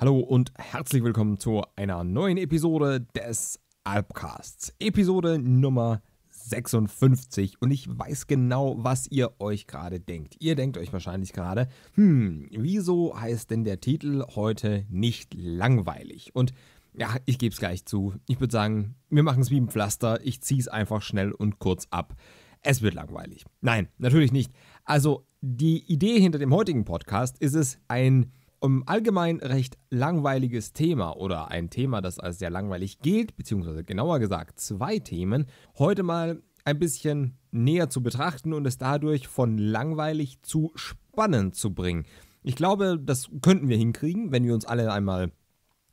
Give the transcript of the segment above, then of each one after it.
Hallo und herzlich willkommen zu einer neuen Episode des Alpcasts. Episode Nummer 56 und ich weiß genau, was ihr euch gerade denkt. Ihr denkt euch wahrscheinlich gerade, hm, wieso heißt denn der Titel heute nicht langweilig? Und ja, ich gebe es gleich zu. Ich würde sagen, wir machen es wie ein Pflaster. Ich ziehe es einfach schnell und kurz ab. Es wird langweilig. Nein, natürlich nicht. Also die Idee hinter dem heutigen Podcast ist es, ein um allgemein recht langweiliges Thema oder ein Thema, das als sehr langweilig gilt, beziehungsweise genauer gesagt zwei Themen, heute mal ein bisschen näher zu betrachten und es dadurch von langweilig zu spannend zu bringen. Ich glaube, das könnten wir hinkriegen, wenn wir uns alle einmal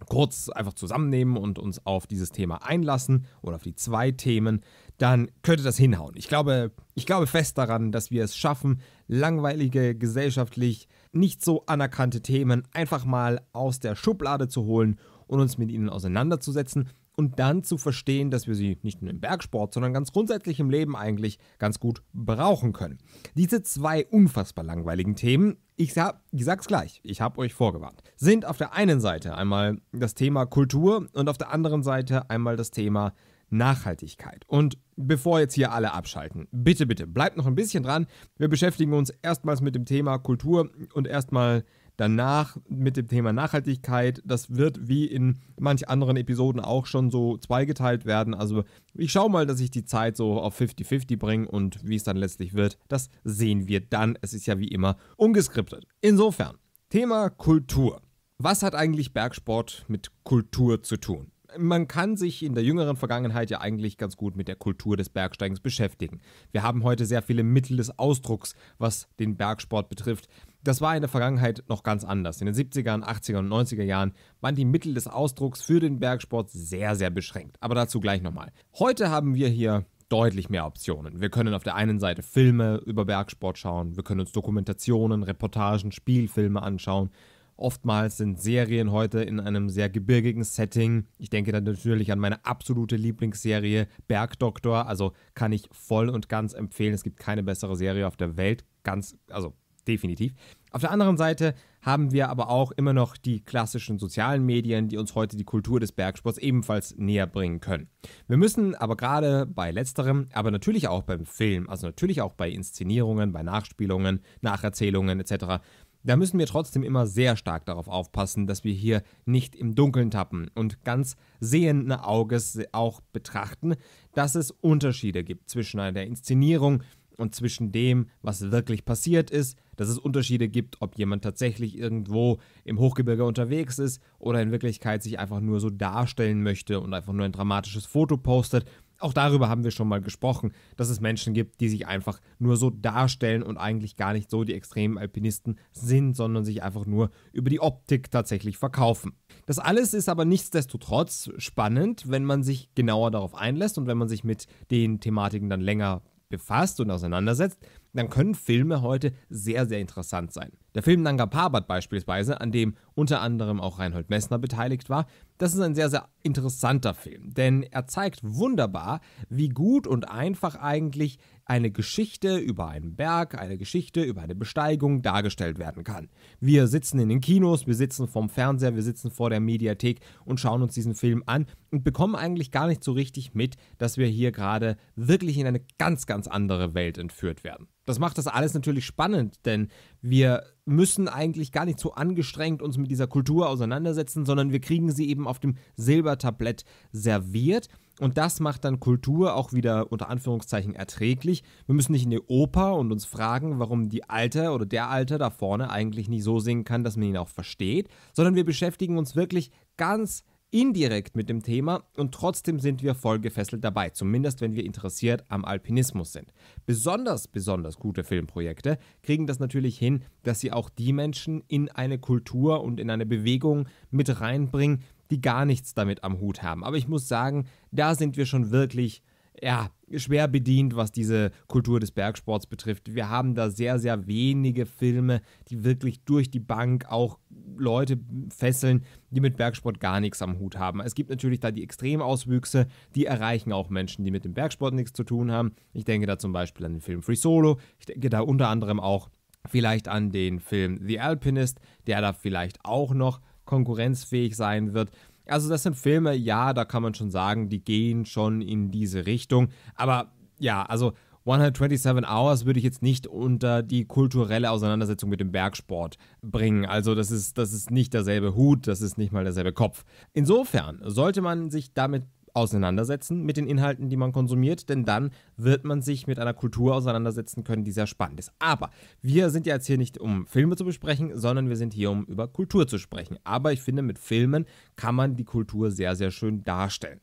kurz einfach zusammennehmen und uns auf dieses Thema einlassen oder auf die zwei Themen, dann könnte das hinhauen. Ich glaube, ich glaube fest daran, dass wir es schaffen, langweilige gesellschaftlich nicht so anerkannte Themen einfach mal aus der Schublade zu holen und uns mit ihnen auseinanderzusetzen und dann zu verstehen, dass wir sie nicht nur im Bergsport, sondern ganz grundsätzlich im Leben eigentlich ganz gut brauchen können. Diese zwei unfassbar langweiligen Themen, ich, sag, ich sag's gleich, ich habe euch vorgewarnt, sind auf der einen Seite einmal das Thema Kultur und auf der anderen Seite einmal das Thema Nachhaltigkeit. Und bevor jetzt hier alle abschalten, bitte, bitte, bleibt noch ein bisschen dran. Wir beschäftigen uns erstmals mit dem Thema Kultur und erstmal danach mit dem Thema Nachhaltigkeit. Das wird wie in manch anderen Episoden auch schon so zweigeteilt werden. Also ich schaue mal, dass ich die Zeit so auf 50-50 bringe und wie es dann letztlich wird, das sehen wir dann. Es ist ja wie immer ungeskriptet. Insofern, Thema Kultur. Was hat eigentlich Bergsport mit Kultur zu tun? man kann sich in der jüngeren Vergangenheit ja eigentlich ganz gut mit der Kultur des Bergsteigens beschäftigen. Wir haben heute sehr viele Mittel des Ausdrucks, was den Bergsport betrifft. Das war in der Vergangenheit noch ganz anders. In den 70er, 80er und 90er Jahren waren die Mittel des Ausdrucks für den Bergsport sehr, sehr beschränkt. Aber dazu gleich nochmal. Heute haben wir hier deutlich mehr Optionen. Wir können auf der einen Seite Filme über Bergsport schauen, wir können uns Dokumentationen, Reportagen, Spielfilme anschauen, Oftmals sind Serien heute in einem sehr gebirgigen Setting. Ich denke dann natürlich an meine absolute Lieblingsserie Bergdoktor. Also kann ich voll und ganz empfehlen. Es gibt keine bessere Serie auf der Welt. Ganz, also definitiv. Auf der anderen Seite haben wir aber auch immer noch die klassischen sozialen Medien, die uns heute die Kultur des Bergsports ebenfalls näher bringen können. Wir müssen aber gerade bei letzterem, aber natürlich auch beim Film, also natürlich auch bei Inszenierungen, bei Nachspielungen, Nacherzählungen etc., da müssen wir trotzdem immer sehr stark darauf aufpassen, dass wir hier nicht im Dunkeln tappen und ganz sehenden Auges auch betrachten, dass es Unterschiede gibt zwischen einer Inszenierung und zwischen dem, was wirklich passiert ist, dass es Unterschiede gibt, ob jemand tatsächlich irgendwo im Hochgebirge unterwegs ist oder in Wirklichkeit sich einfach nur so darstellen möchte und einfach nur ein dramatisches Foto postet auch darüber haben wir schon mal gesprochen, dass es Menschen gibt, die sich einfach nur so darstellen und eigentlich gar nicht so die extremen Alpinisten sind, sondern sich einfach nur über die Optik tatsächlich verkaufen. Das alles ist aber nichtsdestotrotz spannend, wenn man sich genauer darauf einlässt und wenn man sich mit den Thematiken dann länger befasst und auseinandersetzt, dann können Filme heute sehr, sehr interessant sein. Der Film Nanga Parbat beispielsweise, an dem unter anderem auch Reinhold Messner beteiligt war, das ist ein sehr, sehr interessanter Film, denn er zeigt wunderbar, wie gut und einfach eigentlich eine Geschichte über einen Berg, eine Geschichte über eine Besteigung dargestellt werden kann. Wir sitzen in den Kinos, wir sitzen vorm Fernseher, wir sitzen vor der Mediathek und schauen uns diesen Film an und bekommen eigentlich gar nicht so richtig mit, dass wir hier gerade wirklich in eine ganz, ganz andere Welt entführt werden. Das macht das alles natürlich spannend, denn wir müssen eigentlich gar nicht so angestrengt uns mit dieser Kultur auseinandersetzen, sondern wir kriegen sie eben auf dem Silbertablett serviert. Und das macht dann Kultur auch wieder unter Anführungszeichen erträglich. Wir müssen nicht in die Oper und uns fragen, warum die Alte oder der Alte da vorne eigentlich nicht so singen kann, dass man ihn auch versteht, sondern wir beschäftigen uns wirklich ganz indirekt mit dem Thema und trotzdem sind wir voll gefesselt dabei, zumindest wenn wir interessiert am Alpinismus sind. Besonders, besonders gute Filmprojekte kriegen das natürlich hin, dass sie auch die Menschen in eine Kultur und in eine Bewegung mit reinbringen, die gar nichts damit am Hut haben. Aber ich muss sagen, da sind wir schon wirklich ja, schwer bedient, was diese Kultur des Bergsports betrifft. Wir haben da sehr, sehr wenige Filme, die wirklich durch die Bank auch Leute fesseln, die mit Bergsport gar nichts am Hut haben. Es gibt natürlich da die Extremauswüchse, die erreichen auch Menschen, die mit dem Bergsport nichts zu tun haben. Ich denke da zum Beispiel an den Film Free Solo. Ich denke da unter anderem auch vielleicht an den Film The Alpinist, der da vielleicht auch noch konkurrenzfähig sein wird. Also das sind Filme, ja, da kann man schon sagen, die gehen schon in diese Richtung. Aber ja, also 127 Hours würde ich jetzt nicht unter die kulturelle Auseinandersetzung mit dem Bergsport bringen. Also das ist, das ist nicht derselbe Hut, das ist nicht mal derselbe Kopf. Insofern sollte man sich damit auseinandersetzen mit den Inhalten, die man konsumiert, denn dann wird man sich mit einer Kultur auseinandersetzen können, die sehr spannend ist. Aber wir sind ja jetzt hier nicht, um Filme zu besprechen, sondern wir sind hier, um über Kultur zu sprechen. Aber ich finde, mit Filmen kann man die Kultur sehr, sehr schön darstellen.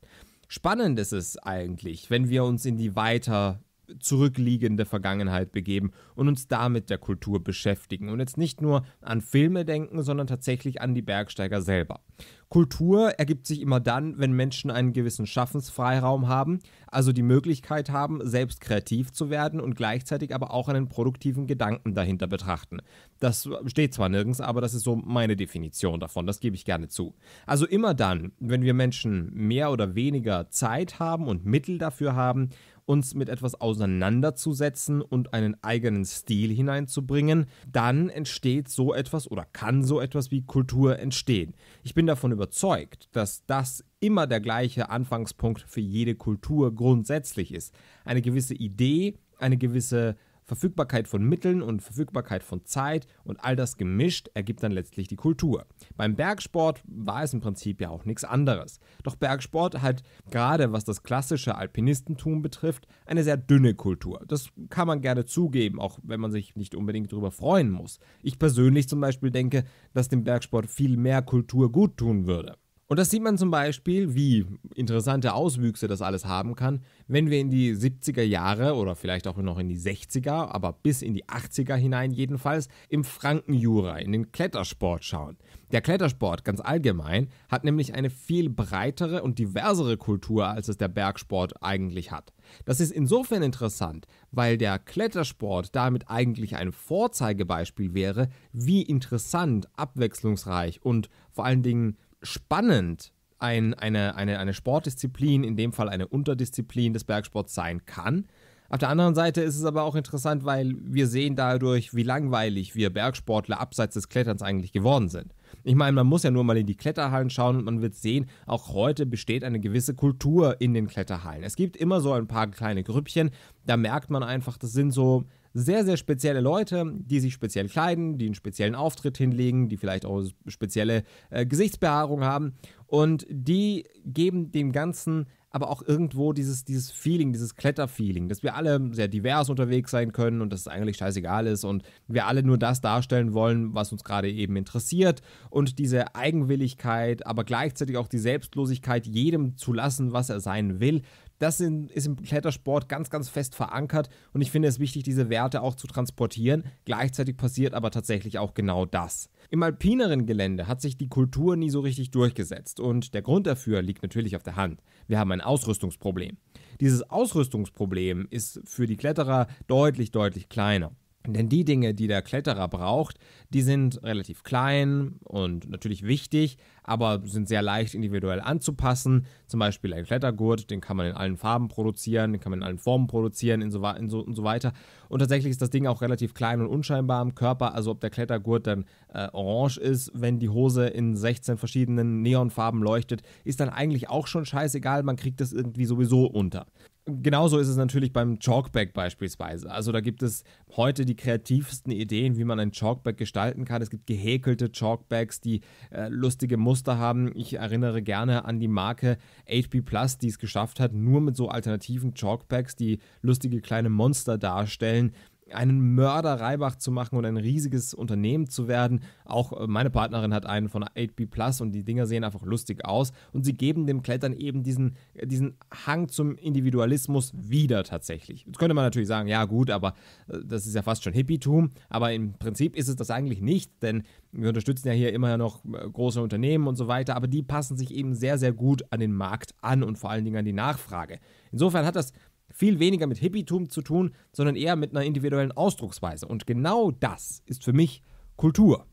Spannend ist es eigentlich, wenn wir uns in die weiter zurückliegende Vergangenheit begeben und uns damit der Kultur beschäftigen und jetzt nicht nur an Filme denken, sondern tatsächlich an die Bergsteiger selber. Kultur ergibt sich immer dann, wenn Menschen einen gewissen Schaffensfreiraum haben, also die Möglichkeit haben, selbst kreativ zu werden und gleichzeitig aber auch einen produktiven Gedanken dahinter betrachten. Das steht zwar nirgends, aber das ist so meine Definition davon, das gebe ich gerne zu. Also immer dann, wenn wir Menschen mehr oder weniger Zeit haben und Mittel dafür haben, uns mit etwas auseinanderzusetzen und einen eigenen Stil hineinzubringen, dann entsteht so etwas oder kann so etwas wie Kultur entstehen. Ich bin davon überzeugt, dass das immer der gleiche Anfangspunkt für jede Kultur grundsätzlich ist. Eine gewisse Idee, eine gewisse Verfügbarkeit von Mitteln und Verfügbarkeit von Zeit und all das gemischt ergibt dann letztlich die Kultur. Beim Bergsport war es im Prinzip ja auch nichts anderes. Doch Bergsport hat gerade was das klassische Alpinistentum betrifft eine sehr dünne Kultur. Das kann man gerne zugeben, auch wenn man sich nicht unbedingt darüber freuen muss. Ich persönlich zum Beispiel denke, dass dem Bergsport viel mehr Kultur gut tun würde. Und das sieht man zum Beispiel, wie interessante Auswüchse das alles haben kann, wenn wir in die 70er Jahre oder vielleicht auch noch in die 60er, aber bis in die 80er hinein jedenfalls, im Frankenjura, in den Klettersport schauen. Der Klettersport ganz allgemein hat nämlich eine viel breitere und diversere Kultur, als es der Bergsport eigentlich hat. Das ist insofern interessant, weil der Klettersport damit eigentlich ein Vorzeigebeispiel wäre, wie interessant, abwechslungsreich und vor allen Dingen spannend ein, eine, eine, eine Sportdisziplin, in dem Fall eine Unterdisziplin des Bergsports sein kann. Auf der anderen Seite ist es aber auch interessant, weil wir sehen dadurch, wie langweilig wir Bergsportler abseits des Kletterns eigentlich geworden sind. Ich meine, man muss ja nur mal in die Kletterhallen schauen und man wird sehen, auch heute besteht eine gewisse Kultur in den Kletterhallen. Es gibt immer so ein paar kleine Grüppchen, da merkt man einfach, das sind so sehr, sehr spezielle Leute, die sich speziell kleiden, die einen speziellen Auftritt hinlegen, die vielleicht auch spezielle äh, Gesichtsbehaarung haben. Und die geben dem Ganzen aber auch irgendwo dieses, dieses Feeling, dieses Kletterfeeling, dass wir alle sehr divers unterwegs sein können und dass es eigentlich scheißegal ist und wir alle nur das darstellen wollen, was uns gerade eben interessiert und diese Eigenwilligkeit, aber gleichzeitig auch die Selbstlosigkeit, jedem zu lassen, was er sein will, das sind, ist im Klettersport ganz, ganz fest verankert und ich finde es wichtig, diese Werte auch zu transportieren. Gleichzeitig passiert aber tatsächlich auch genau das. Im alpineren Gelände hat sich die Kultur nie so richtig durchgesetzt und der Grund dafür liegt natürlich auf der Hand. Wir haben ein Ausrüstungsproblem. Dieses Ausrüstungsproblem ist für die Kletterer deutlich, deutlich kleiner. Denn die Dinge, die der Kletterer braucht, die sind relativ klein und natürlich wichtig, aber sind sehr leicht individuell anzupassen. Zum Beispiel ein Klettergurt, den kann man in allen Farben produzieren, den kann man in allen Formen produzieren inso, inso, und so weiter. Und tatsächlich ist das Ding auch relativ klein und unscheinbar am Körper. Also ob der Klettergurt dann äh, orange ist, wenn die Hose in 16 verschiedenen Neonfarben leuchtet, ist dann eigentlich auch schon scheißegal. Man kriegt das irgendwie sowieso unter. Genauso ist es natürlich beim Chalkback beispielsweise. Also da gibt es heute die kreativsten Ideen, wie man ein Chalkback gestalten kann. Es gibt gehäkelte Chalkbacks, die äh, lustige Muster haben. Ich erinnere gerne an die Marke HP Plus, die es geschafft hat, nur mit so alternativen Chalkbacks, die lustige kleine Monster darstellen, einen Mörder Reibach zu machen und ein riesiges Unternehmen zu werden. Auch äh, meine Partnerin hat einen von 8B Plus und die Dinger sehen einfach lustig aus. Und sie geben dem Klettern eben diesen, äh, diesen Hang zum Individualismus wieder tatsächlich. Jetzt könnte man natürlich sagen, ja gut, aber äh, das ist ja fast schon Hippietum. Aber im Prinzip ist es das eigentlich nicht, denn wir unterstützen ja hier immer noch große Unternehmen und so weiter. Aber die passen sich eben sehr, sehr gut an den Markt an und vor allen Dingen an die Nachfrage. Insofern hat das viel weniger mit Hippietum zu tun, sondern eher mit einer individuellen Ausdrucksweise. Und genau das ist für mich Kultur.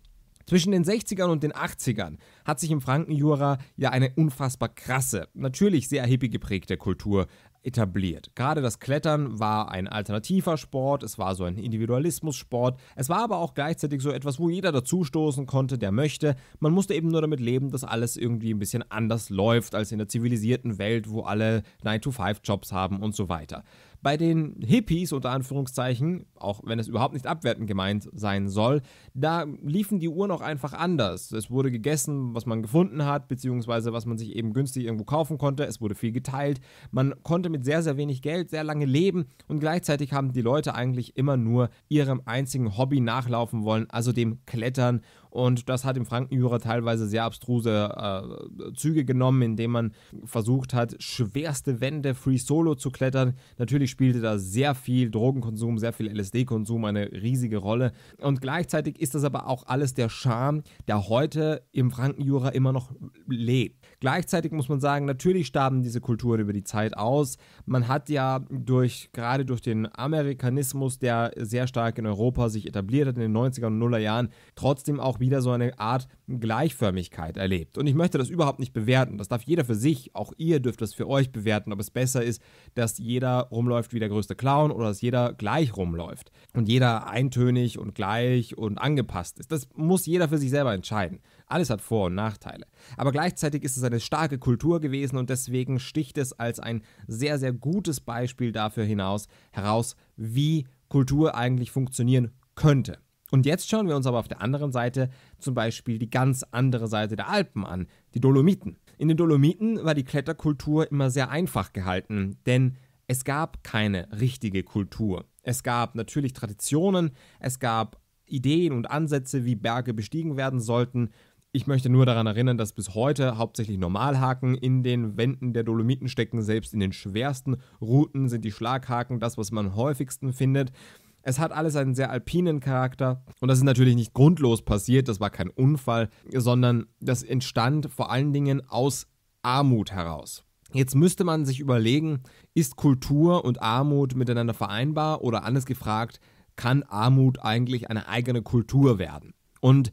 Zwischen den 60ern und den 80ern hat sich im Frankenjura ja eine unfassbar krasse, natürlich sehr hippie geprägte Kultur etabliert. Gerade das Klettern war ein alternativer Sport, es war so ein Individualismus-Sport, es war aber auch gleichzeitig so etwas, wo jeder dazustoßen konnte, der möchte. Man musste eben nur damit leben, dass alles irgendwie ein bisschen anders läuft als in der zivilisierten Welt, wo alle 9-to-5-Jobs haben und so weiter. Bei den Hippies unter Anführungszeichen, auch wenn es überhaupt nicht abwertend gemeint sein soll, da liefen die Uhren auch einfach anders. Es wurde gegessen, was man gefunden hat, beziehungsweise was man sich eben günstig irgendwo kaufen konnte. Es wurde viel geteilt. Man konnte mit sehr, sehr wenig Geld sehr lange leben und gleichzeitig haben die Leute eigentlich immer nur ihrem einzigen Hobby nachlaufen wollen, also dem Klettern und das hat im Frankenjura teilweise sehr abstruse äh, Züge genommen, indem man versucht hat, schwerste Wände free solo zu klettern. Natürlich spielte da sehr viel Drogenkonsum, sehr viel LSD-Konsum eine riesige Rolle. Und gleichzeitig ist das aber auch alles der Charme, der heute im Frankenjura immer noch lebt. Gleichzeitig muss man sagen, natürlich starben diese Kulturen über die Zeit aus. Man hat ja durch, gerade durch den Amerikanismus, der sehr stark in Europa sich etabliert hat in den 90er und Nuller Jahren, trotzdem auch wieder so eine Art Gleichförmigkeit erlebt. Und ich möchte das überhaupt nicht bewerten. Das darf jeder für sich, auch ihr dürft das für euch bewerten, ob es besser ist, dass jeder rumläuft wie der größte Clown oder dass jeder gleich rumläuft und jeder eintönig und gleich und angepasst ist. Das muss jeder für sich selber entscheiden. Alles hat Vor- und Nachteile. Aber gleichzeitig ist es eine starke Kultur gewesen und deswegen sticht es als ein sehr, sehr gutes Beispiel dafür hinaus heraus, wie Kultur eigentlich funktionieren könnte. Und jetzt schauen wir uns aber auf der anderen Seite zum Beispiel die ganz andere Seite der Alpen an, die Dolomiten. In den Dolomiten war die Kletterkultur immer sehr einfach gehalten, denn es gab keine richtige Kultur. Es gab natürlich Traditionen, es gab Ideen und Ansätze, wie Berge bestiegen werden sollten, ich möchte nur daran erinnern, dass bis heute hauptsächlich Normalhaken in den Wänden der Dolomiten stecken. Selbst in den schwersten Routen sind die Schlaghaken das, was man häufigsten findet. Es hat alles einen sehr alpinen Charakter und das ist natürlich nicht grundlos passiert, das war kein Unfall, sondern das entstand vor allen Dingen aus Armut heraus. Jetzt müsste man sich überlegen, ist Kultur und Armut miteinander vereinbar oder anders gefragt, kann Armut eigentlich eine eigene Kultur werden? Und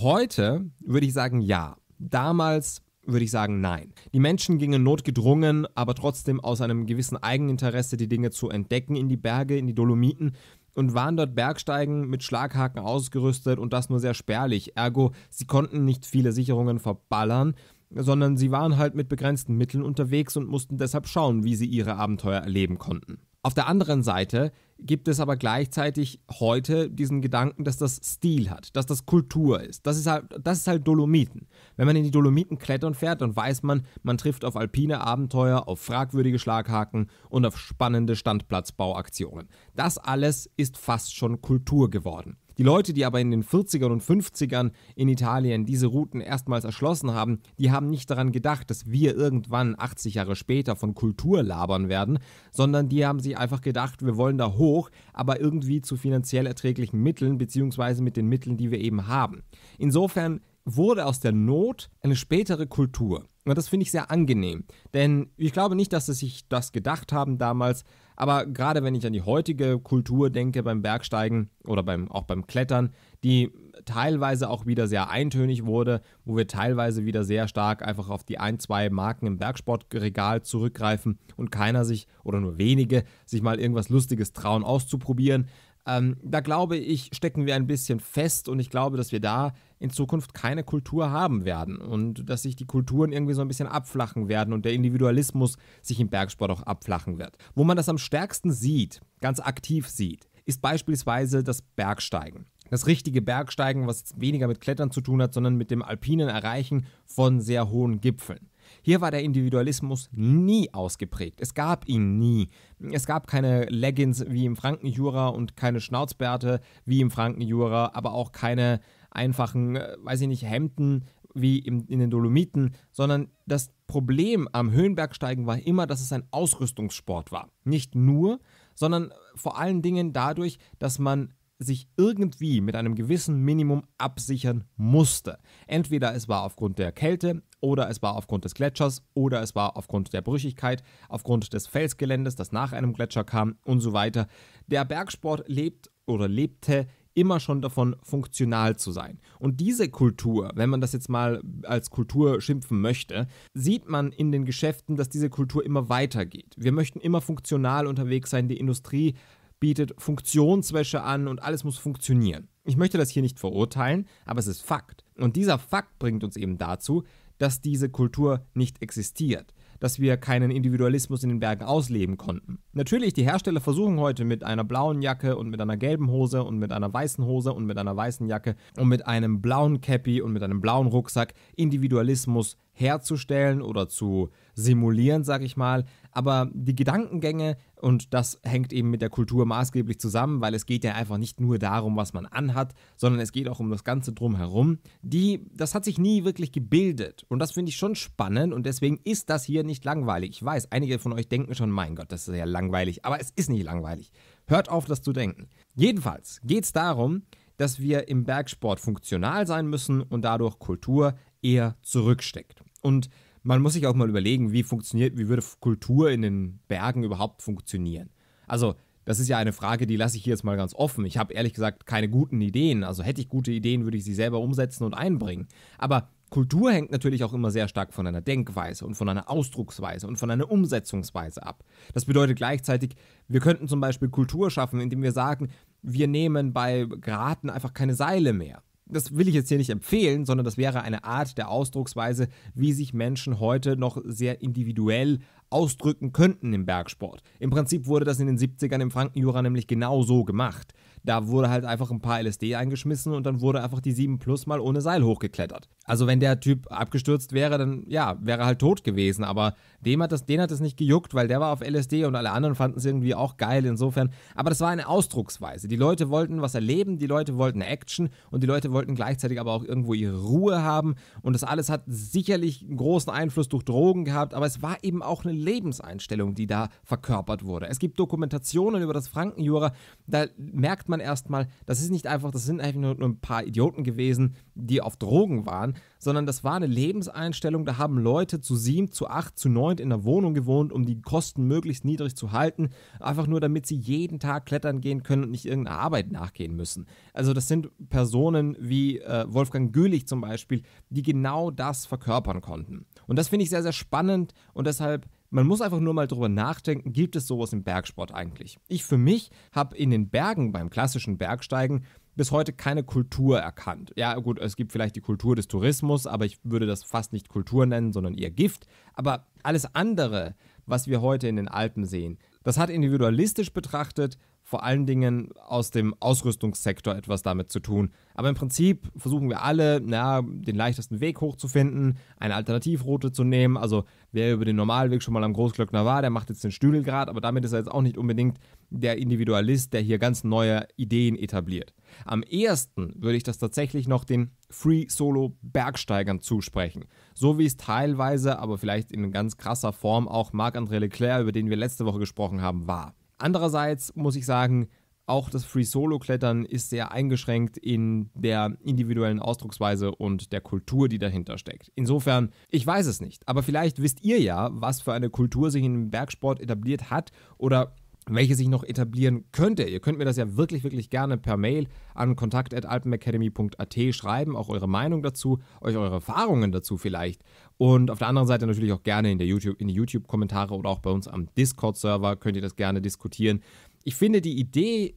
Heute würde ich sagen ja. Damals würde ich sagen nein. Die Menschen gingen notgedrungen, aber trotzdem aus einem gewissen Eigeninteresse die Dinge zu entdecken in die Berge, in die Dolomiten und waren dort Bergsteigen mit Schlaghaken ausgerüstet und das nur sehr spärlich. Ergo, sie konnten nicht viele Sicherungen verballern, sondern sie waren halt mit begrenzten Mitteln unterwegs und mussten deshalb schauen, wie sie ihre Abenteuer erleben konnten. Auf der anderen Seite gibt es aber gleichzeitig heute diesen Gedanken, dass das Stil hat, dass das Kultur ist. Das ist halt, das ist halt Dolomiten. Wenn man in die Dolomiten klettern fährt, dann weiß man, man trifft auf alpine Abenteuer, auf fragwürdige Schlaghaken und auf spannende Standplatzbauaktionen. Das alles ist fast schon Kultur geworden. Die Leute, die aber in den 40ern und 50ern in Italien diese Routen erstmals erschlossen haben, die haben nicht daran gedacht, dass wir irgendwann 80 Jahre später von Kultur labern werden, sondern die haben sich einfach gedacht, wir wollen da hoch, aber irgendwie zu finanziell erträglichen Mitteln beziehungsweise mit den Mitteln, die wir eben haben. Insofern wurde aus der Not eine spätere Kultur. Und das finde ich sehr angenehm. Denn ich glaube nicht, dass sie sich das gedacht haben damals, aber gerade wenn ich an die heutige Kultur denke beim Bergsteigen oder beim, auch beim Klettern, die teilweise auch wieder sehr eintönig wurde, wo wir teilweise wieder sehr stark einfach auf die ein, zwei Marken im Bergsportregal zurückgreifen und keiner sich oder nur wenige sich mal irgendwas Lustiges trauen auszuprobieren, ähm, da glaube ich, stecken wir ein bisschen fest und ich glaube, dass wir da in Zukunft keine Kultur haben werden und dass sich die Kulturen irgendwie so ein bisschen abflachen werden und der Individualismus sich im Bergsport auch abflachen wird. Wo man das am stärksten sieht, ganz aktiv sieht, ist beispielsweise das Bergsteigen. Das richtige Bergsteigen, was weniger mit Klettern zu tun hat, sondern mit dem alpinen Erreichen von sehr hohen Gipfeln. Hier war der Individualismus nie ausgeprägt. Es gab ihn nie. Es gab keine Leggings wie im Frankenjura und keine Schnauzbärte wie im Frankenjura, aber auch keine einfachen, äh, weiß ich nicht, Hemden wie in den Dolomiten, sondern das Problem am Höhenbergsteigen war immer, dass es ein Ausrüstungssport war. Nicht nur, sondern vor allen Dingen dadurch, dass man sich irgendwie mit einem gewissen Minimum absichern musste. Entweder es war aufgrund der Kälte oder es war aufgrund des Gletschers oder es war aufgrund der Brüchigkeit, aufgrund des Felsgeländes, das nach einem Gletscher kam und so weiter. Der Bergsport lebt oder lebte immer schon davon, funktional zu sein. Und diese Kultur, wenn man das jetzt mal als Kultur schimpfen möchte, sieht man in den Geschäften, dass diese Kultur immer weitergeht. Wir möchten immer funktional unterwegs sein. Die Industrie bietet Funktionswäsche an und alles muss funktionieren. Ich möchte das hier nicht verurteilen, aber es ist Fakt. Und dieser Fakt bringt uns eben dazu, dass diese Kultur nicht existiert, dass wir keinen Individualismus in den Bergen ausleben konnten. Natürlich, die Hersteller versuchen heute mit einer blauen Jacke und mit einer gelben Hose und mit einer weißen Hose und mit einer weißen Jacke und mit einem blauen Cappy und mit einem blauen Rucksack Individualismus herzustellen oder zu simulieren, sag ich mal aber die Gedankengänge und das hängt eben mit der Kultur maßgeblich zusammen, weil es geht ja einfach nicht nur darum, was man anhat, sondern es geht auch um das Ganze drumherum. Die, das hat sich nie wirklich gebildet und das finde ich schon spannend und deswegen ist das hier nicht langweilig. Ich weiß, einige von euch denken schon, mein Gott, das ist ja langweilig, aber es ist nicht langweilig. Hört auf, das zu denken. Jedenfalls geht es darum, dass wir im Bergsport funktional sein müssen und dadurch Kultur eher zurücksteckt. Und man muss sich auch mal überlegen, wie funktioniert, wie würde Kultur in den Bergen überhaupt funktionieren? Also, das ist ja eine Frage, die lasse ich hier jetzt mal ganz offen. Ich habe ehrlich gesagt keine guten Ideen. Also hätte ich gute Ideen, würde ich sie selber umsetzen und einbringen. Aber Kultur hängt natürlich auch immer sehr stark von einer Denkweise und von einer Ausdrucksweise und von einer Umsetzungsweise ab. Das bedeutet gleichzeitig, wir könnten zum Beispiel Kultur schaffen, indem wir sagen, wir nehmen bei Graten einfach keine Seile mehr das will ich jetzt hier nicht empfehlen, sondern das wäre eine Art der Ausdrucksweise, wie sich Menschen heute noch sehr individuell ausdrücken könnten im Bergsport. Im Prinzip wurde das in den 70ern im Frankenjura nämlich genau so gemacht. Da wurde halt einfach ein paar LSD eingeschmissen und dann wurde einfach die 7 Plus mal ohne Seil hochgeklettert. Also wenn der Typ abgestürzt wäre, dann ja, wäre halt tot gewesen. Aber dem hat das, den hat es nicht gejuckt, weil der war auf LSD und alle anderen fanden es irgendwie auch geil insofern. Aber das war eine Ausdrucksweise. Die Leute wollten was erleben, die Leute wollten Action und die Leute wollten gleichzeitig aber auch irgendwo ihre Ruhe haben. Und das alles hat sicherlich einen großen Einfluss durch Drogen gehabt, aber es war eben auch eine Lebenseinstellung, die da verkörpert wurde. Es gibt Dokumentationen über das Frankenjura, da merkt man, man erstmal, das ist nicht einfach, das sind einfach nur, nur ein paar Idioten gewesen, die auf Drogen waren, sondern das war eine Lebenseinstellung, da haben Leute zu sieben, zu acht, zu neun in der Wohnung gewohnt, um die Kosten möglichst niedrig zu halten, einfach nur damit sie jeden Tag klettern gehen können und nicht irgendeiner Arbeit nachgehen müssen. Also das sind Personen wie äh, Wolfgang Gülich zum Beispiel, die genau das verkörpern konnten. Und das finde ich sehr, sehr spannend und deshalb man muss einfach nur mal drüber nachdenken, gibt es sowas im Bergsport eigentlich? Ich für mich habe in den Bergen beim klassischen Bergsteigen bis heute keine Kultur erkannt. Ja, gut, es gibt vielleicht die Kultur des Tourismus, aber ich würde das fast nicht Kultur nennen, sondern eher Gift. Aber alles andere, was wir heute in den Alpen sehen, das hat individualistisch betrachtet vor allen Dingen aus dem Ausrüstungssektor etwas damit zu tun. Aber im Prinzip versuchen wir alle, na, den leichtesten Weg hochzufinden, eine Alternativroute zu nehmen. Also wer über den Normalweg schon mal am Großglöckner war, der macht jetzt den Stüdelgrad, aber damit ist er jetzt auch nicht unbedingt der Individualist, der hier ganz neue Ideen etabliert. Am ersten würde ich das tatsächlich noch den Free Solo Bergsteigern zusprechen. So wie es teilweise, aber vielleicht in ganz krasser Form auch Marc-André Leclerc, über den wir letzte Woche gesprochen haben, war. Andererseits muss ich sagen, auch das Free Solo Klettern ist sehr eingeschränkt in der individuellen Ausdrucksweise und der Kultur, die dahinter steckt. Insofern, ich weiß es nicht, aber vielleicht wisst ihr ja, was für eine Kultur sich im Bergsport etabliert hat oder welche sich noch etablieren könnte. Ihr könnt mir das ja wirklich, wirklich gerne per Mail an kontakt.alpenacademy.at schreiben, auch eure Meinung dazu, euch eure Erfahrungen dazu vielleicht. Und auf der anderen Seite natürlich auch gerne in, der YouTube, in die YouTube-Kommentare oder auch bei uns am Discord-Server könnt ihr das gerne diskutieren. Ich finde die Idee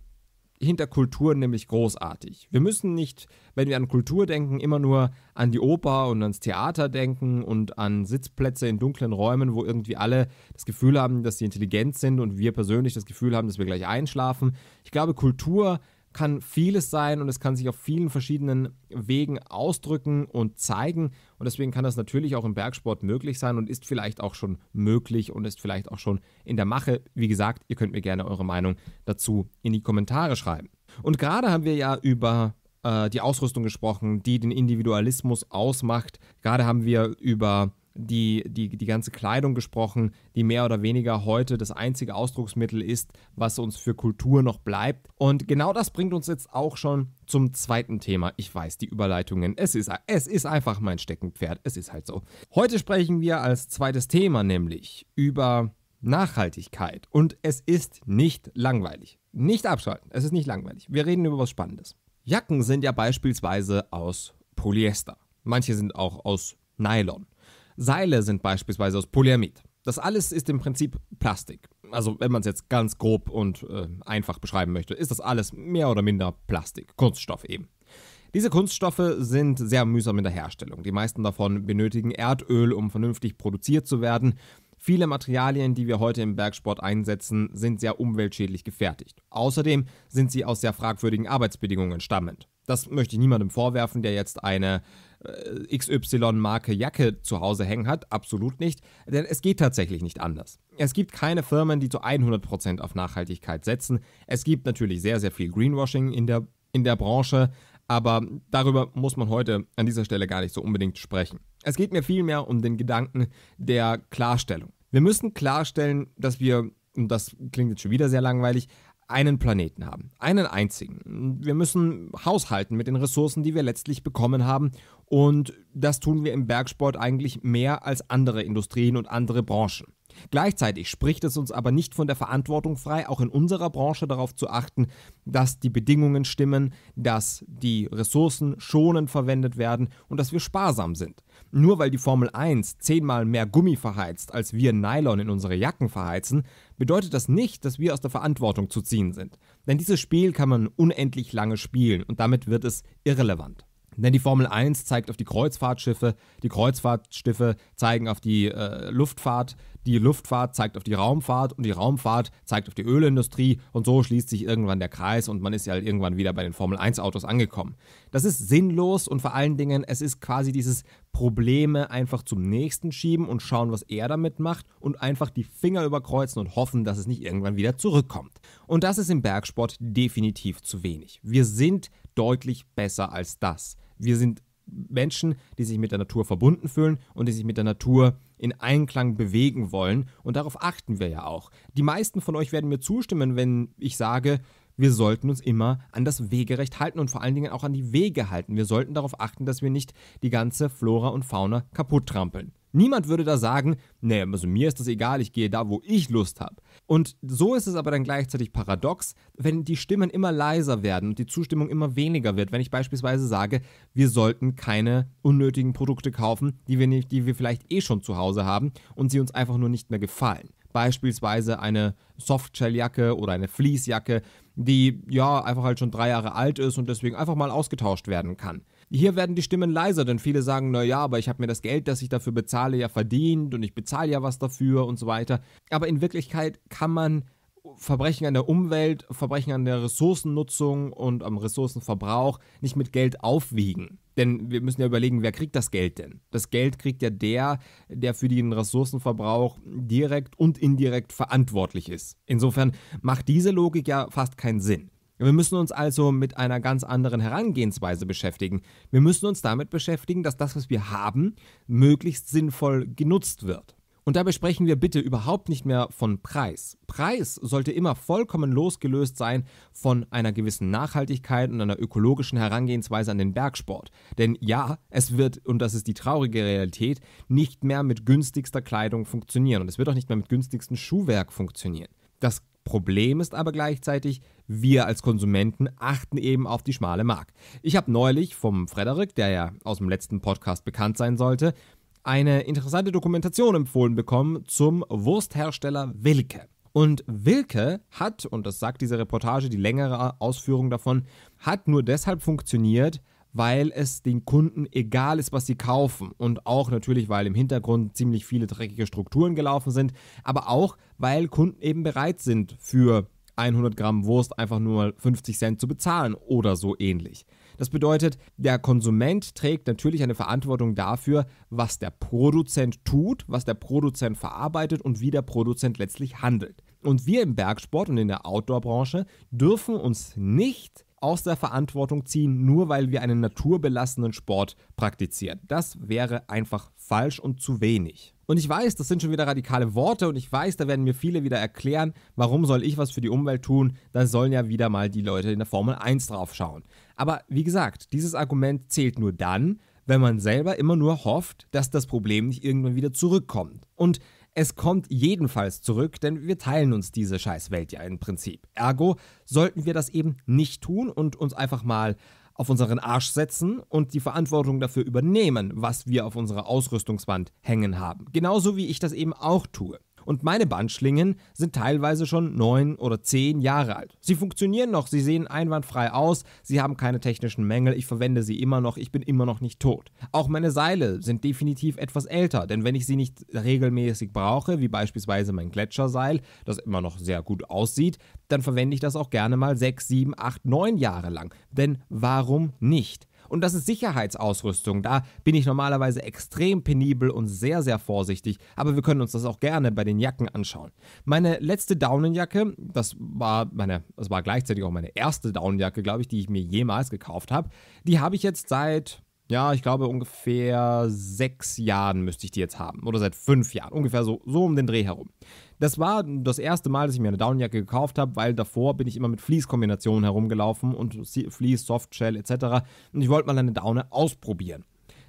hinter Kultur nämlich großartig. Wir müssen nicht, wenn wir an Kultur denken, immer nur an die Oper und ans Theater denken und an Sitzplätze in dunklen Räumen, wo irgendwie alle das Gefühl haben, dass sie intelligent sind und wir persönlich das Gefühl haben, dass wir gleich einschlafen. Ich glaube, Kultur kann vieles sein und es kann sich auf vielen verschiedenen Wegen ausdrücken und zeigen. Und deswegen kann das natürlich auch im Bergsport möglich sein und ist vielleicht auch schon möglich und ist vielleicht auch schon in der Mache. Wie gesagt, ihr könnt mir gerne eure Meinung dazu in die Kommentare schreiben. Und gerade haben wir ja über äh, die Ausrüstung gesprochen, die den Individualismus ausmacht. Gerade haben wir über die, die, die ganze Kleidung gesprochen, die mehr oder weniger heute das einzige Ausdrucksmittel ist, was uns für Kultur noch bleibt. Und genau das bringt uns jetzt auch schon zum zweiten Thema. Ich weiß, die Überleitungen, es ist, es ist einfach mein Steckenpferd, es ist halt so. Heute sprechen wir als zweites Thema nämlich über Nachhaltigkeit und es ist nicht langweilig. Nicht abschalten, es ist nicht langweilig. Wir reden über was Spannendes. Jacken sind ja beispielsweise aus Polyester. Manche sind auch aus Nylon. Seile sind beispielsweise aus Polyamid. Das alles ist im Prinzip Plastik. Also wenn man es jetzt ganz grob und äh, einfach beschreiben möchte, ist das alles mehr oder minder Plastik, Kunststoff eben. Diese Kunststoffe sind sehr mühsam in der Herstellung. Die meisten davon benötigen Erdöl, um vernünftig produziert zu werden. Viele Materialien, die wir heute im Bergsport einsetzen, sind sehr umweltschädlich gefertigt. Außerdem sind sie aus sehr fragwürdigen Arbeitsbedingungen stammend. Das möchte ich niemandem vorwerfen, der jetzt eine äh, XY-Marke Jacke zu Hause hängen hat. Absolut nicht. Denn es geht tatsächlich nicht anders. Es gibt keine Firmen, die zu 100% auf Nachhaltigkeit setzen. Es gibt natürlich sehr, sehr viel Greenwashing in der, in der Branche. Aber darüber muss man heute an dieser Stelle gar nicht so unbedingt sprechen. Es geht mir vielmehr um den Gedanken der Klarstellung. Wir müssen klarstellen, dass wir, und das klingt jetzt schon wieder sehr langweilig, einen Planeten haben, einen einzigen. Wir müssen haushalten mit den Ressourcen, die wir letztlich bekommen haben und das tun wir im Bergsport eigentlich mehr als andere Industrien und andere Branchen. Gleichzeitig spricht es uns aber nicht von der Verantwortung frei, auch in unserer Branche darauf zu achten, dass die Bedingungen stimmen, dass die Ressourcen schonend verwendet werden und dass wir sparsam sind. Nur weil die Formel 1 zehnmal mehr Gummi verheizt, als wir Nylon in unsere Jacken verheizen, bedeutet das nicht, dass wir aus der Verantwortung zu ziehen sind. Denn dieses Spiel kann man unendlich lange spielen und damit wird es irrelevant. Denn die Formel 1 zeigt auf die Kreuzfahrtschiffe, die Kreuzfahrtschiffe zeigen auf die äh, Luftfahrt, die Luftfahrt zeigt auf die Raumfahrt und die Raumfahrt zeigt auf die Ölindustrie und so schließt sich irgendwann der Kreis und man ist ja halt irgendwann wieder bei den Formel 1 Autos angekommen. Das ist sinnlos und vor allen Dingen es ist quasi dieses Probleme einfach zum nächsten schieben und schauen, was er damit macht und einfach die Finger überkreuzen und hoffen, dass es nicht irgendwann wieder zurückkommt. Und das ist im Bergsport definitiv zu wenig. Wir sind deutlich besser als das. Wir sind Menschen, die sich mit der Natur verbunden fühlen und die sich mit der Natur in Einklang bewegen wollen. Und darauf achten wir ja auch. Die meisten von euch werden mir zustimmen, wenn ich sage, wir sollten uns immer an das Wegerecht halten und vor allen Dingen auch an die Wege halten. Wir sollten darauf achten, dass wir nicht die ganze Flora und Fauna kaputt trampeln. Niemand würde da sagen, nee, also mir ist das egal, ich gehe da, wo ich Lust habe. Und so ist es aber dann gleichzeitig paradox, wenn die Stimmen immer leiser werden und die Zustimmung immer weniger wird. Wenn ich beispielsweise sage, wir sollten keine unnötigen Produkte kaufen, die wir, nicht, die wir vielleicht eh schon zu Hause haben und sie uns einfach nur nicht mehr gefallen beispielsweise eine Softshell-Jacke oder eine Fleecejacke, die ja einfach halt schon drei Jahre alt ist und deswegen einfach mal ausgetauscht werden kann. Hier werden die Stimmen leiser, denn viele sagen, naja, aber ich habe mir das Geld, das ich dafür bezahle, ja verdient und ich bezahle ja was dafür und so weiter. Aber in Wirklichkeit kann man Verbrechen an der Umwelt, Verbrechen an der Ressourcennutzung und am Ressourcenverbrauch nicht mit Geld aufwiegen. Denn wir müssen ja überlegen, wer kriegt das Geld denn? Das Geld kriegt ja der, der für den Ressourcenverbrauch direkt und indirekt verantwortlich ist. Insofern macht diese Logik ja fast keinen Sinn. Wir müssen uns also mit einer ganz anderen Herangehensweise beschäftigen. Wir müssen uns damit beschäftigen, dass das, was wir haben, möglichst sinnvoll genutzt wird. Und dabei sprechen wir bitte überhaupt nicht mehr von Preis. Preis sollte immer vollkommen losgelöst sein von einer gewissen Nachhaltigkeit und einer ökologischen Herangehensweise an den Bergsport. Denn ja, es wird, und das ist die traurige Realität, nicht mehr mit günstigster Kleidung funktionieren und es wird auch nicht mehr mit günstigstem Schuhwerk funktionieren. Das Problem ist aber gleichzeitig, wir als Konsumenten achten eben auf die schmale Mark. Ich habe neulich vom Frederik, der ja aus dem letzten Podcast bekannt sein sollte, eine interessante Dokumentation empfohlen bekommen zum Wursthersteller Wilke. Und Wilke hat, und das sagt diese Reportage, die längere Ausführung davon, hat nur deshalb funktioniert, weil es den Kunden egal ist, was sie kaufen. Und auch natürlich, weil im Hintergrund ziemlich viele dreckige Strukturen gelaufen sind, aber auch, weil Kunden eben bereit sind, für 100 Gramm Wurst einfach nur 50 Cent zu bezahlen oder so ähnlich. Das bedeutet, der Konsument trägt natürlich eine Verantwortung dafür, was der Produzent tut, was der Produzent verarbeitet und wie der Produzent letztlich handelt. Und wir im Bergsport und in der Outdoor-Branche dürfen uns nicht aus der Verantwortung ziehen, nur weil wir einen naturbelassenen Sport praktizieren. Das wäre einfach falsch und zu wenig. Und ich weiß, das sind schon wieder radikale Worte und ich weiß, da werden mir viele wieder erklären, warum soll ich was für die Umwelt tun, da sollen ja wieder mal die Leute in der Formel 1 drauf schauen. Aber wie gesagt, dieses Argument zählt nur dann, wenn man selber immer nur hofft, dass das Problem nicht irgendwann wieder zurückkommt. Und es kommt jedenfalls zurück, denn wir teilen uns diese Scheißwelt ja im Prinzip. Ergo sollten wir das eben nicht tun und uns einfach mal auf unseren Arsch setzen und die Verantwortung dafür übernehmen, was wir auf unserer Ausrüstungswand hängen haben. Genauso wie ich das eben auch tue und meine Bandschlingen sind teilweise schon 9 oder 10 Jahre alt. Sie funktionieren noch, sie sehen einwandfrei aus, sie haben keine technischen Mängel, ich verwende sie immer noch, ich bin immer noch nicht tot. Auch meine Seile sind definitiv etwas älter, denn wenn ich sie nicht regelmäßig brauche, wie beispielsweise mein Gletscherseil, das immer noch sehr gut aussieht, dann verwende ich das auch gerne mal 6, 7, 8, 9 Jahre lang. Denn warum nicht? Und das ist Sicherheitsausrüstung. Da bin ich normalerweise extrem penibel und sehr, sehr vorsichtig. Aber wir können uns das auch gerne bei den Jacken anschauen. Meine letzte Daunenjacke, das war meine, das war gleichzeitig auch meine erste Daunenjacke, glaube ich, die ich mir jemals gekauft habe. Die habe ich jetzt seit ja, ich glaube ungefähr sechs Jahren müsste ich die jetzt haben. Oder seit fünf Jahren, ungefähr so, so um den Dreh herum. Das war das erste Mal, dass ich mir eine Downjacke gekauft habe, weil davor bin ich immer mit Fleece-Kombinationen herumgelaufen und Fleece, Softshell etc. Und ich wollte mal eine Daune ausprobieren.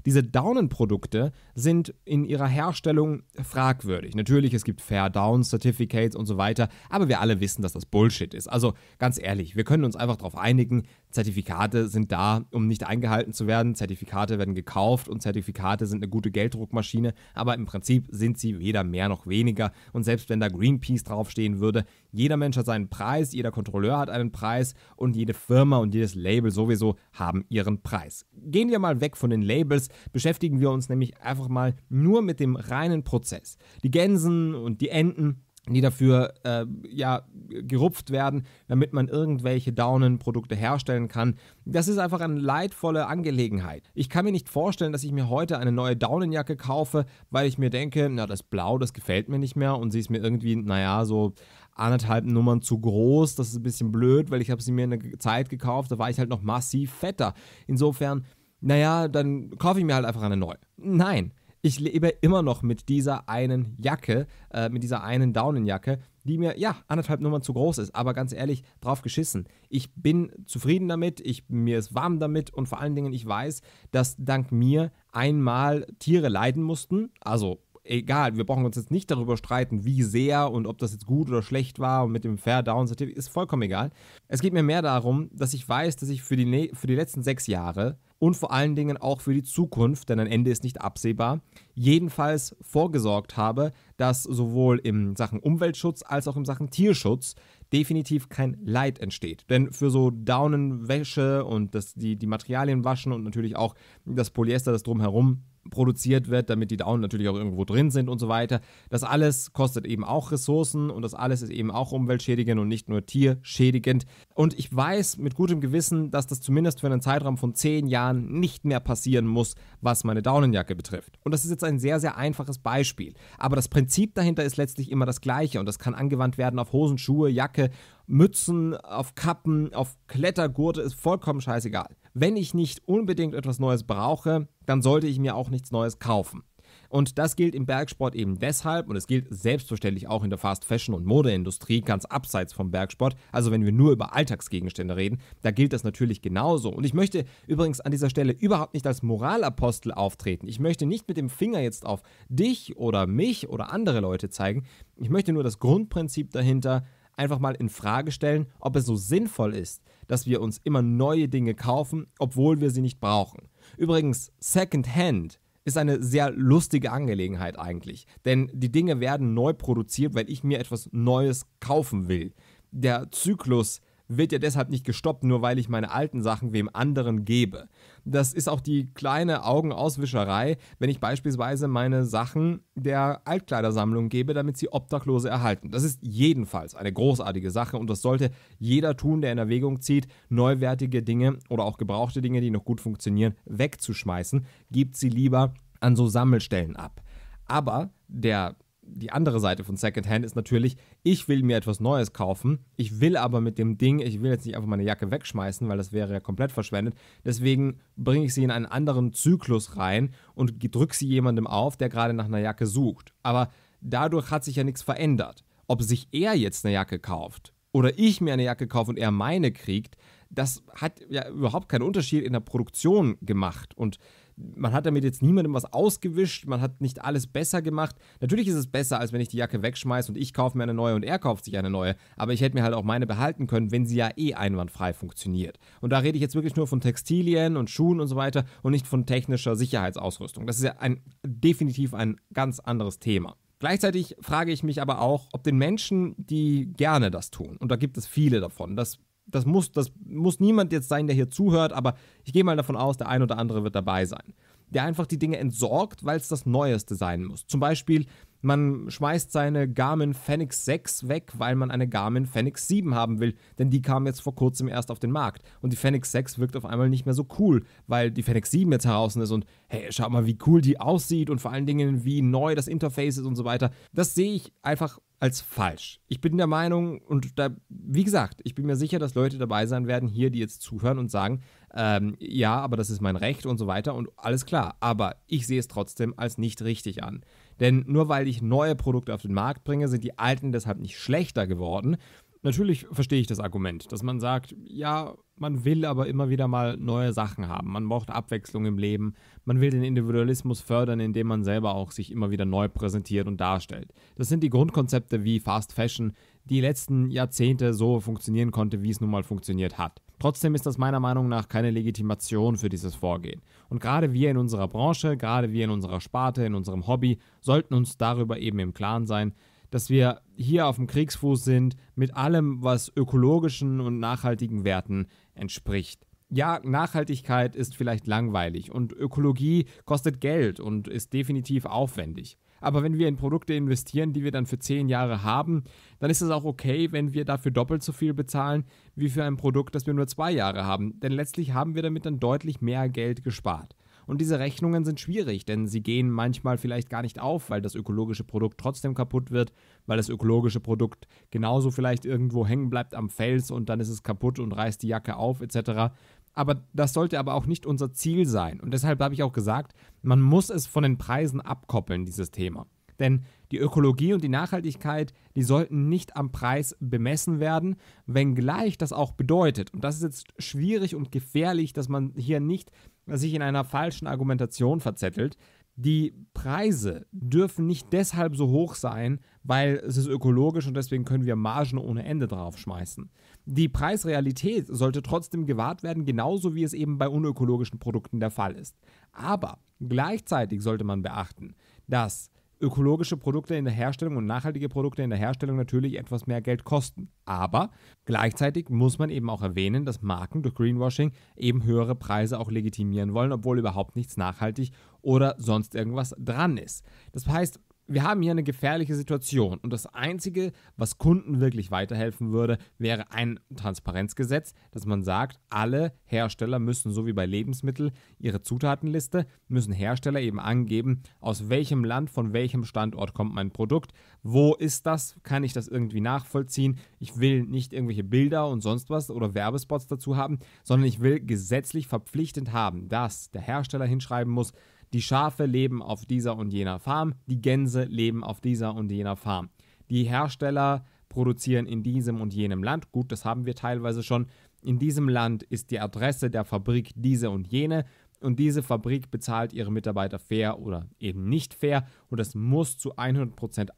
Diese Daunenprodukte sind in ihrer Herstellung fragwürdig. Natürlich, es gibt Fair Down Certificates und so weiter, aber wir alle wissen, dass das Bullshit ist. Also ganz ehrlich, wir können uns einfach darauf einigen, Zertifikate sind da, um nicht eingehalten zu werden. Zertifikate werden gekauft und Zertifikate sind eine gute Gelddruckmaschine, aber im Prinzip sind sie weder mehr noch weniger. Und selbst wenn da Greenpeace draufstehen würde, jeder Mensch hat seinen Preis, jeder Kontrolleur hat einen Preis und jede Firma und jedes Label sowieso haben ihren Preis. Gehen wir mal weg von den Labels, beschäftigen wir uns nämlich einfach mal nur mit dem reinen Prozess. Die Gänsen und die Enten, die dafür äh, ja, gerupft werden, damit man irgendwelche Daunenprodukte herstellen kann. Das ist einfach eine leidvolle Angelegenheit. Ich kann mir nicht vorstellen, dass ich mir heute eine neue Daunenjacke kaufe, weil ich mir denke, na das Blau, das gefällt mir nicht mehr und sie ist mir irgendwie, naja, so anderthalb Nummern zu groß. Das ist ein bisschen blöd, weil ich habe sie mir in einer Zeit gekauft, da war ich halt noch massiv fetter. Insofern naja, dann kaufe ich mir halt einfach eine neue. Nein, ich lebe immer noch mit dieser einen Jacke, äh, mit dieser einen Daunenjacke, die mir, ja, anderthalb Nummern zu groß ist, aber ganz ehrlich, drauf geschissen. Ich bin zufrieden damit, ich, mir ist warm damit und vor allen Dingen, ich weiß, dass dank mir einmal Tiere leiden mussten, also egal, wir brauchen uns jetzt nicht darüber streiten, wie sehr und ob das jetzt gut oder schlecht war und mit dem Fair Down Certificate, ist vollkommen egal. Es geht mir mehr darum, dass ich weiß, dass ich für die, ne-, für die letzten sechs Jahre und vor allen Dingen auch für die Zukunft, denn ein Ende ist nicht absehbar, jedenfalls vorgesorgt habe, dass sowohl in Sachen Umweltschutz als auch in Sachen Tierschutz definitiv kein Leid entsteht. Denn für so Daunenwäsche und das, die, die Materialien waschen und natürlich auch das Polyester, das drumherum produziert wird, damit die Daunen natürlich auch irgendwo drin sind und so weiter. Das alles kostet eben auch Ressourcen und das alles ist eben auch umweltschädigend und nicht nur tierschädigend. Und ich weiß mit gutem Gewissen, dass das zumindest für einen Zeitraum von zehn Jahren nicht mehr passieren muss, was meine Daunenjacke betrifft. Und das ist jetzt ein sehr, sehr einfaches Beispiel. Aber das Prinzip dahinter ist letztlich immer das gleiche und das kann angewandt werden auf Hosen, Schuhe, Jacke Mützen, auf Kappen, auf Klettergurte, ist vollkommen scheißegal. Wenn ich nicht unbedingt etwas Neues brauche, dann sollte ich mir auch nichts Neues kaufen. Und das gilt im Bergsport eben deshalb und es gilt selbstverständlich auch in der Fast Fashion und Modeindustrie ganz abseits vom Bergsport. Also wenn wir nur über Alltagsgegenstände reden, da gilt das natürlich genauso. Und ich möchte übrigens an dieser Stelle überhaupt nicht als Moralapostel auftreten. Ich möchte nicht mit dem Finger jetzt auf dich oder mich oder andere Leute zeigen. Ich möchte nur das Grundprinzip dahinter einfach mal in Frage stellen, ob es so sinnvoll ist, dass wir uns immer neue Dinge kaufen, obwohl wir sie nicht brauchen. Übrigens, Secondhand ist eine sehr lustige Angelegenheit eigentlich, denn die Dinge werden neu produziert, weil ich mir etwas Neues kaufen will. Der Zyklus wird ja deshalb nicht gestoppt, nur weil ich meine alten Sachen wem anderen gebe. Das ist auch die kleine Augenauswischerei, wenn ich beispielsweise meine Sachen der Altkleidersammlung gebe, damit sie Obdachlose erhalten. Das ist jedenfalls eine großartige Sache und das sollte jeder tun, der in Erwägung zieht, neuwertige Dinge oder auch gebrauchte Dinge, die noch gut funktionieren, wegzuschmeißen. Gibt sie lieber an so Sammelstellen ab. Aber der die andere Seite von Secondhand ist natürlich, ich will mir etwas Neues kaufen, ich will aber mit dem Ding, ich will jetzt nicht einfach meine Jacke wegschmeißen, weil das wäre ja komplett verschwendet. Deswegen bringe ich sie in einen anderen Zyklus rein und drücke sie jemandem auf, der gerade nach einer Jacke sucht. Aber dadurch hat sich ja nichts verändert. Ob sich er jetzt eine Jacke kauft oder ich mir eine Jacke kaufe und er meine kriegt, das hat ja überhaupt keinen Unterschied in der Produktion gemacht. Und man hat damit jetzt niemandem was ausgewischt, man hat nicht alles besser gemacht. Natürlich ist es besser, als wenn ich die Jacke wegschmeiße und ich kaufe mir eine neue und er kauft sich eine neue. Aber ich hätte mir halt auch meine behalten können, wenn sie ja eh einwandfrei funktioniert. Und da rede ich jetzt wirklich nur von Textilien und Schuhen und so weiter und nicht von technischer Sicherheitsausrüstung. Das ist ja ein, definitiv ein ganz anderes Thema. Gleichzeitig frage ich mich aber auch, ob den Menschen, die gerne das tun, und da gibt es viele davon, das das muss, das muss niemand jetzt sein, der hier zuhört, aber ich gehe mal davon aus, der ein oder andere wird dabei sein der einfach die Dinge entsorgt, weil es das Neueste sein muss. Zum Beispiel, man schmeißt seine Garmin Fenix 6 weg, weil man eine Garmin Fenix 7 haben will, denn die kam jetzt vor kurzem erst auf den Markt. Und die Fenix 6 wirkt auf einmal nicht mehr so cool, weil die Fenix 7 jetzt heraus ist und hey, schau mal, wie cool die aussieht und vor allen Dingen, wie neu das Interface ist und so weiter. Das sehe ich einfach als falsch. Ich bin der Meinung, und da, wie gesagt, ich bin mir sicher, dass Leute dabei sein werden hier, die jetzt zuhören und sagen, ähm, ja, aber das ist mein Recht und so weiter und alles klar. Aber ich sehe es trotzdem als nicht richtig an. Denn nur weil ich neue Produkte auf den Markt bringe, sind die alten deshalb nicht schlechter geworden. Natürlich verstehe ich das Argument, dass man sagt, ja, man will aber immer wieder mal neue Sachen haben. Man braucht Abwechslung im Leben. Man will den Individualismus fördern, indem man selber auch sich immer wieder neu präsentiert und darstellt. Das sind die Grundkonzepte wie Fast Fashion, die letzten Jahrzehnte so funktionieren konnte, wie es nun mal funktioniert hat. Trotzdem ist das meiner Meinung nach keine Legitimation für dieses Vorgehen. Und gerade wir in unserer Branche, gerade wir in unserer Sparte, in unserem Hobby, sollten uns darüber eben im Klaren sein, dass wir hier auf dem Kriegsfuß sind mit allem, was ökologischen und nachhaltigen Werten entspricht. Ja, Nachhaltigkeit ist vielleicht langweilig und Ökologie kostet Geld und ist definitiv aufwendig. Aber wenn wir in Produkte investieren, die wir dann für zehn Jahre haben, dann ist es auch okay, wenn wir dafür doppelt so viel bezahlen wie für ein Produkt, das wir nur zwei Jahre haben. Denn letztlich haben wir damit dann deutlich mehr Geld gespart. Und diese Rechnungen sind schwierig, denn sie gehen manchmal vielleicht gar nicht auf, weil das ökologische Produkt trotzdem kaputt wird, weil das ökologische Produkt genauso vielleicht irgendwo hängen bleibt am Fels und dann ist es kaputt und reißt die Jacke auf etc aber das sollte aber auch nicht unser Ziel sein. Und deshalb habe ich auch gesagt, man muss es von den Preisen abkoppeln, dieses Thema. Denn die Ökologie und die Nachhaltigkeit, die sollten nicht am Preis bemessen werden, wenngleich das auch bedeutet, und das ist jetzt schwierig und gefährlich, dass man hier nicht sich in einer falschen Argumentation verzettelt, die Preise dürfen nicht deshalb so hoch sein, weil es ist ökologisch und deswegen können wir Margen ohne Ende draufschmeißen. Die Preisrealität sollte trotzdem gewahrt werden, genauso wie es eben bei unökologischen Produkten der Fall ist. Aber gleichzeitig sollte man beachten, dass ökologische Produkte in der Herstellung und nachhaltige Produkte in der Herstellung natürlich etwas mehr Geld kosten. Aber gleichzeitig muss man eben auch erwähnen, dass Marken durch Greenwashing eben höhere Preise auch legitimieren wollen, obwohl überhaupt nichts nachhaltig oder sonst irgendwas dran ist. Das heißt, wir haben hier eine gefährliche Situation und das Einzige, was Kunden wirklich weiterhelfen würde, wäre ein Transparenzgesetz, dass man sagt, alle Hersteller müssen, so wie bei Lebensmitteln, ihre Zutatenliste, müssen Hersteller eben angeben, aus welchem Land, von welchem Standort kommt mein Produkt, wo ist das, kann ich das irgendwie nachvollziehen, ich will nicht irgendwelche Bilder und sonst was oder Werbespots dazu haben, sondern ich will gesetzlich verpflichtend haben, dass der Hersteller hinschreiben muss, die Schafe leben auf dieser und jener Farm, die Gänse leben auf dieser und jener Farm. Die Hersteller produzieren in diesem und jenem Land, gut, das haben wir teilweise schon. In diesem Land ist die Adresse der Fabrik diese und jene und diese Fabrik bezahlt ihre Mitarbeiter fair oder eben nicht fair. Und das muss zu 100%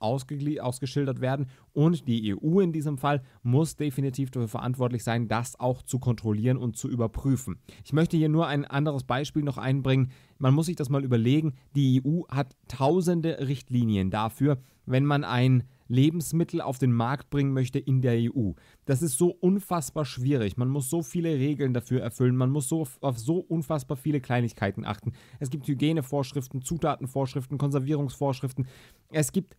ausgeschildert werden. Und die EU in diesem Fall muss definitiv dafür verantwortlich sein, das auch zu kontrollieren und zu überprüfen. Ich möchte hier nur ein anderes Beispiel noch einbringen. Man muss sich das mal überlegen. Die EU hat tausende Richtlinien dafür, wenn man ein Lebensmittel auf den Markt bringen möchte in der EU. Das ist so unfassbar schwierig. Man muss so viele Regeln dafür erfüllen. Man muss so auf so unfassbar viele Kleinigkeiten achten. Es gibt Hygienevorschriften, Zutatenvorschriften, Konservierungsvorschriften. Es gibt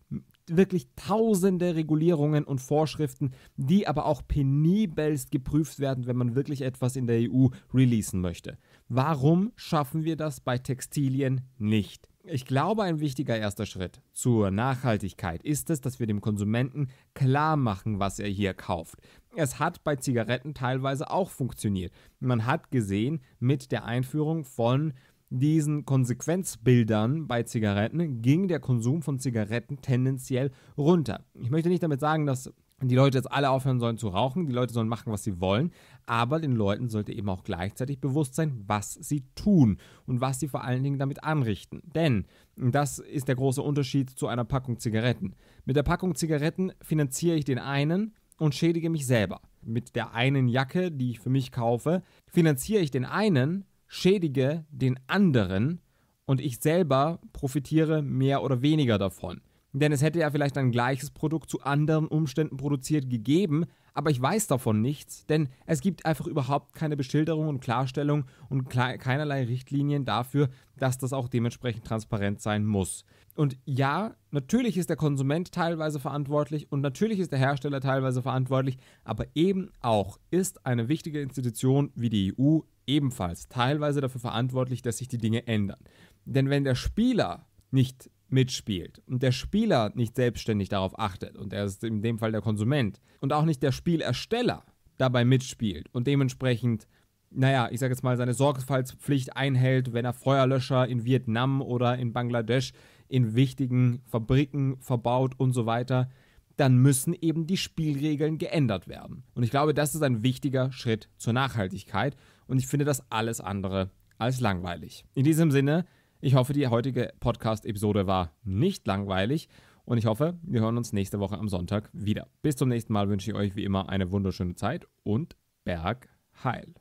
wirklich tausende Regulierungen und Vorschriften, die aber auch penibelst geprüft werden, wenn man wirklich etwas in der EU releasen möchte. Warum schaffen wir das bei Textilien nicht? Ich glaube, ein wichtiger erster Schritt zur Nachhaltigkeit ist es, dass wir dem Konsumenten klar machen, was er hier kauft. Es hat bei Zigaretten teilweise auch funktioniert. Man hat gesehen, mit der Einführung von diesen Konsequenzbildern bei Zigaretten ging der Konsum von Zigaretten tendenziell runter. Ich möchte nicht damit sagen, dass die Leute jetzt alle aufhören sollen zu rauchen, die Leute sollen machen, was sie wollen, aber den Leuten sollte eben auch gleichzeitig bewusst sein, was sie tun und was sie vor allen Dingen damit anrichten. Denn das ist der große Unterschied zu einer Packung Zigaretten. Mit der Packung Zigaretten finanziere ich den einen und schädige mich selber. Mit der einen Jacke, die ich für mich kaufe, finanziere ich den einen, schädige den anderen und ich selber profitiere mehr oder weniger davon. Denn es hätte ja vielleicht ein gleiches Produkt zu anderen Umständen produziert gegeben, aber ich weiß davon nichts, denn es gibt einfach überhaupt keine Beschilderung und Klarstellung und keinerlei Richtlinien dafür, dass das auch dementsprechend transparent sein muss. Und ja, natürlich ist der Konsument teilweise verantwortlich und natürlich ist der Hersteller teilweise verantwortlich, aber eben auch ist eine wichtige Institution wie die EU ebenfalls teilweise dafür verantwortlich, dass sich die Dinge ändern. Denn wenn der Spieler nicht mitspielt und der Spieler nicht selbstständig darauf achtet und er ist in dem Fall der Konsument und auch nicht der Spielersteller dabei mitspielt und dementsprechend, naja, ich sage jetzt mal, seine Sorgfaltspflicht einhält, wenn er Feuerlöscher in Vietnam oder in Bangladesch in wichtigen Fabriken verbaut und so weiter, dann müssen eben die Spielregeln geändert werden. Und ich glaube, das ist ein wichtiger Schritt zur Nachhaltigkeit und ich finde das alles andere als langweilig. In diesem Sinne, ich hoffe, die heutige Podcast-Episode war nicht langweilig und ich hoffe, wir hören uns nächste Woche am Sonntag wieder. Bis zum nächsten Mal wünsche ich euch wie immer eine wunderschöne Zeit und Berg heil.